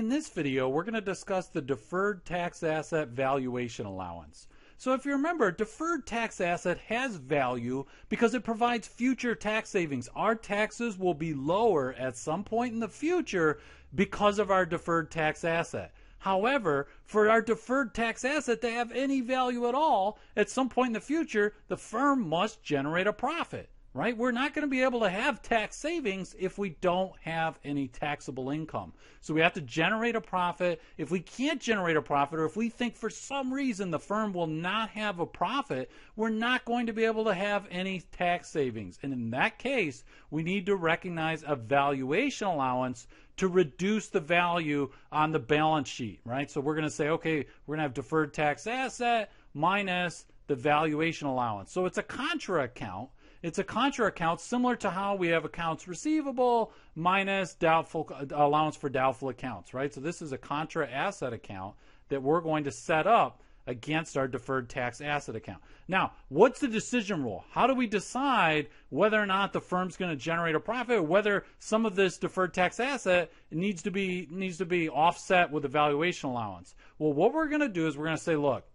In this video, we're going to discuss the Deferred Tax Asset Valuation Allowance. So if you remember, deferred tax asset has value because it provides future tax savings. Our taxes will be lower at some point in the future because of our deferred tax asset. However, for our deferred tax asset to have any value at all, at some point in the future, the firm must generate a profit right? We're not going to be able to have tax savings if we don't have any taxable income. So we have to generate a profit. If we can't generate a profit, or if we think for some reason the firm will not have a profit, we're not going to be able to have any tax savings. And in that case, we need to recognize a valuation allowance to reduce the value on the balance sheet, right? So we're going to say, okay, we're going to have deferred tax asset minus the valuation allowance. So it's a contra account it's a contra account similar to how we have accounts receivable minus doubtful uh, allowance for doubtful accounts, right? So this is a contra asset account that we're going to set up against our deferred tax asset account. Now, what's the decision rule? How do we decide whether or not the firm's going to generate a profit or whether some of this deferred tax asset needs to be needs to be offset with a valuation allowance? Well, what we're going to do is we're going to say, look,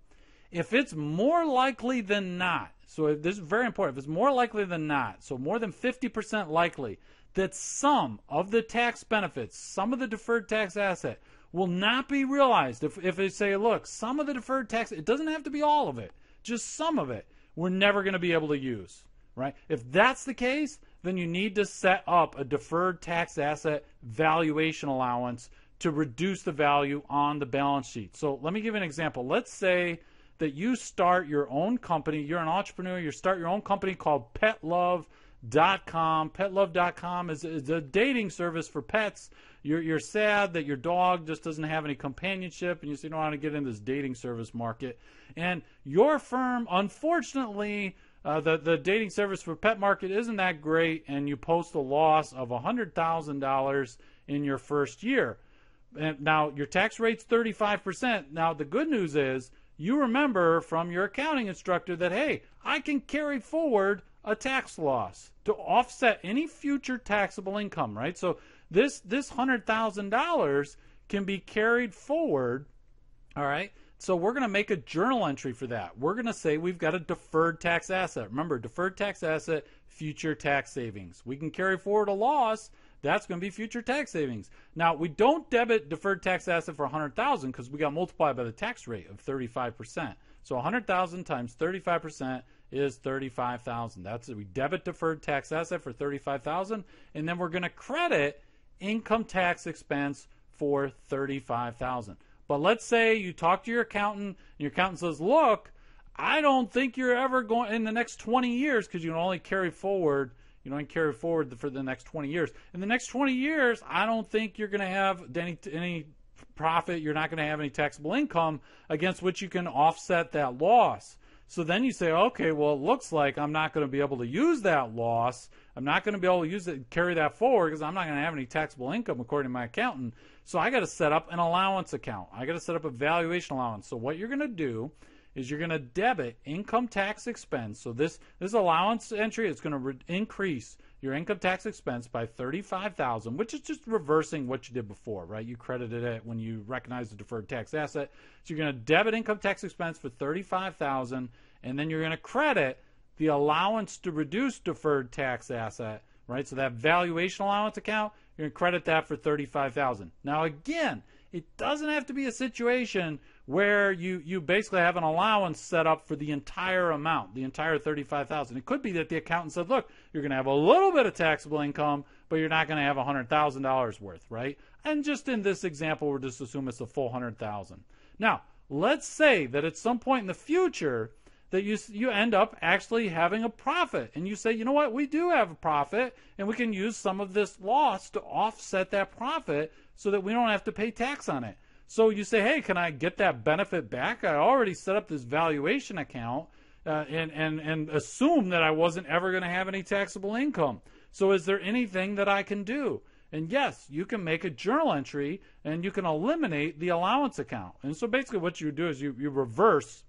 if it's more likely than not so if, this is very important. If it's more likely than not, so more than 50% likely that some of the tax benefits, some of the deferred tax asset will not be realized. If, if they say, look, some of the deferred tax, it doesn't have to be all of it, just some of it, we're never going to be able to use, right? If that's the case, then you need to set up a deferred tax asset valuation allowance to reduce the value on the balance sheet. So let me give an example. Let's say that you start your own company. You're an entrepreneur. You start your own company called PetLove.com. PetLove.com is, a dating service for pets. You're, you're sad that your dog just doesn't have any companionship, and you say, "No, I want to get in this dating service market." And your firm, unfortunately. Uh, the the dating service for pet market isn't that great, and you post a loss of hundred thousand dollars in your first year. And now your tax rate's thirty five percent. Now the good news is you remember from your accounting instructor that, hey, I can carry forward a tax loss to offset any future taxable income, right? So this this $100,000 can be carried forward, all right? So we're going to make a journal entry for that. We're going to say we've got a deferred tax asset. Remember, deferred tax asset, future tax savings. We can carry forward a loss that's going to be future tax savings. Now, we don't debit deferred tax asset for 100,000 because we got multiplied by the tax rate of 35%. So 100,000 times 35% is 35,000. That's we debit deferred tax asset for 35,000 and then we're going to credit income tax expense for 35,000. But let's say you talk to your accountant, and your accountant says, "Look, I don't think you're ever going in the next 20 years because you can only carry forward you know, and carry forward for the next 20 years. In the next 20 years, I don't think you're going to have any any profit. You're not going to have any taxable income against which you can offset that loss. So then you say, okay, well, it looks like I'm not going to be able to use that loss. I'm not going to be able to use it, carry that forward because I'm not going to have any taxable income according to my accountant. So I got to set up an allowance account. I got to set up a valuation allowance. So what you're going to do is you're going to debit income tax expense. So this this allowance entry is going to re- increase your income tax expense by 35,000, which is just reversing what you did before, right? You credited it when you recognized the deferred tax asset. So you're going to debit income tax expense for 35,000 and then you're going to credit the allowance to reduce deferred tax asset, right? So that valuation allowance account, you're going to credit that for 35,000. Now again, it doesn't have to be a situation where you, you basically have an allowance set up for the entire amount, the entire 35000 It could be that the accountant said, look, you're going to have a little bit of taxable income, but you're not going to have $100,000 worth, right? And just in this example, we're just assuming it's a full 100000 Now, let's say that at some point in the future that you, you end up actually having a profit and you say, you know what, we do have a profit and we can use some of this loss to offset that profit so that we don't have to pay tax on it. So you say, hey, can I get that benefit back? I already set up this valuation account uh, and, and, and assume that I wasn't ever going to have any taxable income. So is there anything that I can do? And yes, you can make a journal entry and you can eliminate the allowance account. And so basically what you do is you, you reverse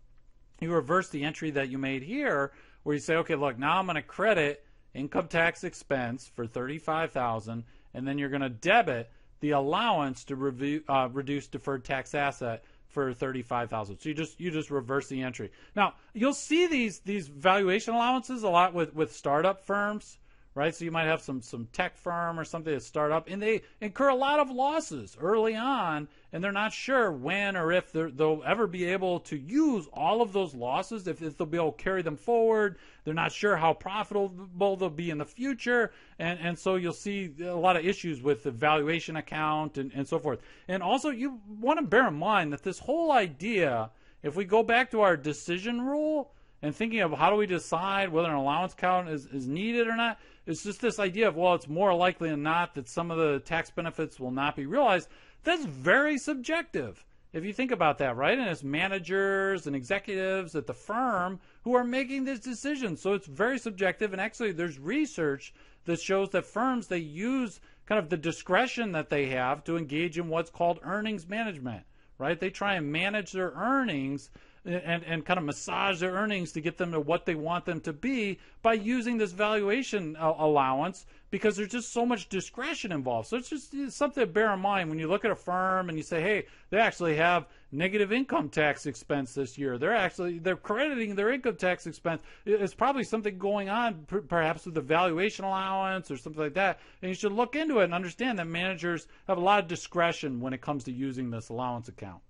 you reverse the entry that you made here where you say, okay, look, now I'm going to credit income tax expense for 35,000 and then you're going to debit the allowance to review, uh, reduce deferred tax asset for 35,000. So you just you just reverse the entry. Now, you'll see these these valuation allowances a lot with with startup firms right? So you might have some some tech firm or something to start up, and they incur a lot of losses early on, and they're not sure when or if they'll ever be able to use all of those losses, if, if, they'll be able to carry them forward. They're not sure how profitable they'll be in the future, and and so you'll see a lot of issues with the valuation account and, and so forth. And also, you want to bear in mind that this whole idea, if we go back to our decision rule. And thinking of how do we decide whether an allowance account is, is needed or not, it's just this idea of, well, it's more likely than not that some of the tax benefits will not be realized. That's very subjective if you think about that, right? And it's managers and executives at the firm who are making this decision. So it's very subjective. And actually, there's research that shows that firms, they use kind of the discretion that they have to engage in what's called earnings management, right? They try and manage their earnings and, and kind of massage their earnings to get them to what they want them to be by using this valuation uh, allowance because there's just so much discretion involved. So it's just it's something to bear in mind when you look at a firm and you say, hey, they actually have negative income tax expense this year. They're actually they're crediting their income tax expense. It's probably something going on, perhaps with the valuation allowance or something like that. And you should look into it and understand that managers have a lot of discretion when it comes to using this allowance account.